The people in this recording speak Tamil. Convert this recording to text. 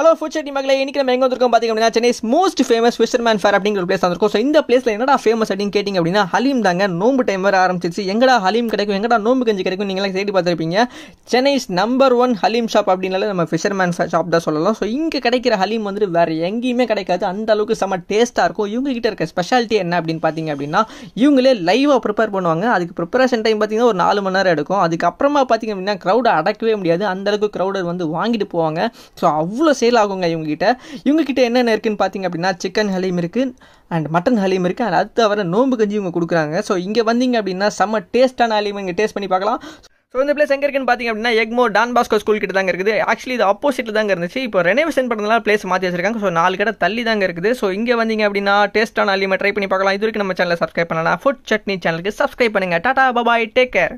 ஹலோ ஃபுட் செட்டி மகளே இன்றைக்கி நம்ம எங்கே வந்திருக்கோம் பார்த்திங்க அப்படின்னா Chennai most famous fisherman fare அப்படிங்கிற பிளேஸ் வந்திருக்கும் ஸோ இந்த பிளேஸில் என்னடா ஃபேமஸ் அப்படின்னு கேட்டிங்க அப்படின்னா ஹலீம் தாங்க நோம்பு டைம் வர ஆரம்பிச்சிச்சு எங்கடா ஹலீம் கிடைக்கும் எங்கடா நோம்பு கஞ்சி கிடைக்கும் நீங்களாம் தேடி பார்த்துருப்பீங்க Chennai's number one haleem shop அப்படின்னால நம்ம ஃபிஷர்மேன் ஷாப் தான் சொல்லலாம் ஸோ இங்கே கிடைக்கிற ஹலீம் வந்து வேறு எங்கேயுமே கிடைக்காது அந்த அளவுக்கு செம்ம டேஸ்ட்டாக இருக்கும் இவங்க கிட்ட இருக்க ஸ்பெஷாலிட்டி என்ன அப்படின்னு பார்த்தீங்க அப்படின்னா இவங்களே லைவாக ப்ரிப்பேர் பண்ணுவாங்க அதுக்கு ப்ரிப்பரேஷன் டைம் பார்த்திங்கன்னா ஒரு நாலு மணி நேரம் எடுக்கும் அதுக்கப்புறமா பார்த்திங்க அப்படின்னா க்ரௌடை அடக்கவே முடியாது அந்தளவுக்கு க்ரௌடர் வந்து வாங்கிட்டு போவாங்க ஸோ அவ்வளோ சேல் ஆகுங்க இவங்ககிட்ட இவங்ககிட்ட என்னென்ன இருக்குன்னு பார்த்தீங்க அப்படின்னா சிக்கன் ஹலீம் இருக்குது அண்ட் மட்டன் ஹலீம் இருக்குது அண்ட் அது தவிர நோம்பு கஞ்சி இவங்க கொடுக்குறாங்க ஸோ இங்கே வந்தீங்க அப்படின்னா செம்ம டேஸ்ட்டான ஹலீம் இங்கே டேஸ்ட் பண்ணி பார்க்கலாம் ஸோ இந்த பிளேஸ் எங்கே இருக்குன்னு பார்த்தீங்க அப்படின்னா எக்மோ டான் பாஸ்கோ ஸ்கூல் கிட்ட தாங்க இருக்குது ஆக்சுவலி இது ஆப்போசிட்டில் தாங்க இருந்துச்சு இப்போ ரெனோவேஷன் பண்ணதுனால பிளேஸ் மாற்றி வச்சிருக்காங்க ஸோ நாலு கடை தள்ளி தாங்க இருக்குது ஸோ இங்கே வந்தீங்க அப்படின்னா டேஸ்டான அலிமை ட்ரை பண்ணி பார்க்கலாம் இது வரைக்கும் நம்ம சேனலில் சப்ஸ்கிரைப் பண்ணலாம் ஃபுட் சட்னி சேனலுக்கு சப்ஸ்கிரைப் பண்ணுங்கள் டாடா பபாய் டேக் கேர்